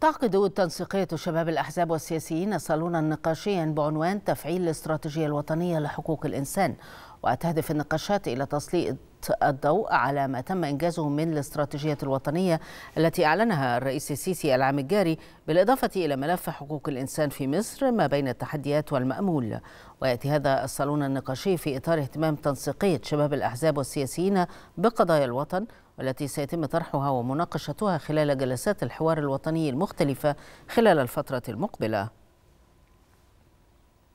تعقد تنسيقية شباب الأحزاب والسياسيين صالونا نقاشيا بعنوان تفعيل الاستراتيجية الوطنية لحقوق الإنسان وتهدف النقاشات إلى تسليط الضوء على ما تم إنجازه من الاستراتيجية الوطنية التي أعلنها الرئيس السيسي العام الجاري بالإضافة إلى ملف حقوق الإنسان في مصر ما بين التحديات والمأمول ويأتي هذا الصالون النقاشي في إطار اهتمام تنسيقية شباب الأحزاب والسياسيين بقضايا الوطن والتي سيتم طرحها ومناقشتها خلال جلسات الحوار الوطني المختلفة خلال الفترة المقبلة